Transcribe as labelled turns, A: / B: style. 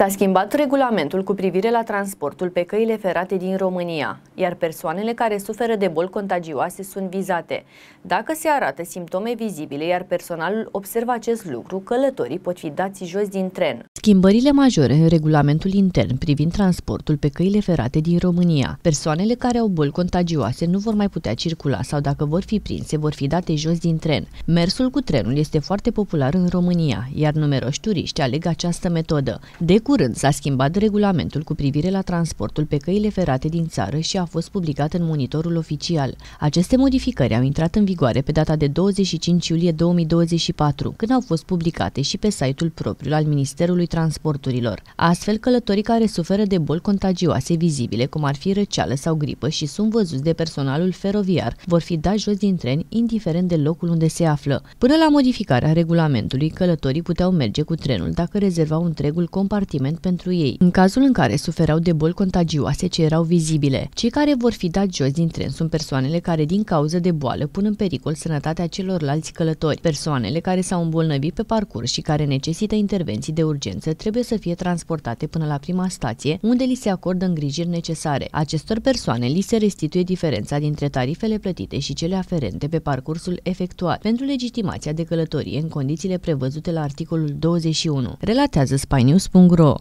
A: S-a schimbat regulamentul cu privire la transportul pe căile ferate din România, iar persoanele care suferă de boli contagioase sunt vizate. Dacă se arată simptome vizibile, iar personalul observă acest lucru, călătorii pot fi dați jos din tren. Schimbările majore în regulamentul intern privind transportul pe căile ferate din România. Persoanele care au boli contagioase nu vor mai putea circula sau dacă vor fi prinse, vor fi date jos din tren. Mersul cu trenul este foarte popular în România, iar numeroși turiști aleg această metodă. De curând s-a schimbat regulamentul cu privire la transportul pe căile ferate din țară și a fost publicat în monitorul oficial. Aceste modificări au intrat în vigoare pe data de 25 iulie 2024, când au fost publicate și pe site-ul propriu al Ministerului Transporturilor. Astfel, călătorii care suferă de boli contagioase vizibile, cum ar fi răceală sau gripă și sunt văzuți de personalul feroviar, vor fi dați jos din tren, indiferent de locul unde se află. Până la modificarea regulamentului, călătorii puteau merge cu trenul dacă rezervau întregul compartiment tratament pentru ei, în cazul în care suferau de boli contagioase ce erau vizibile. Cei care vor fi dat jos din tren sunt persoanele care din cauză de boală pun în pericol sănătatea celorlalți călători. Persoanele care s-au îmbolnăvit pe parcurs și care necesită intervenții de urgență trebuie să fie transportate până la prima stație, unde li se acordă îngrijiri necesare. Acestor persoane li se restituie diferența dintre tarifele plătite și cele aferente pe parcursul efectuat pentru legitimația
B: de călătorie în condițiile prevăzute la articolul 21. Relatează spainews.ro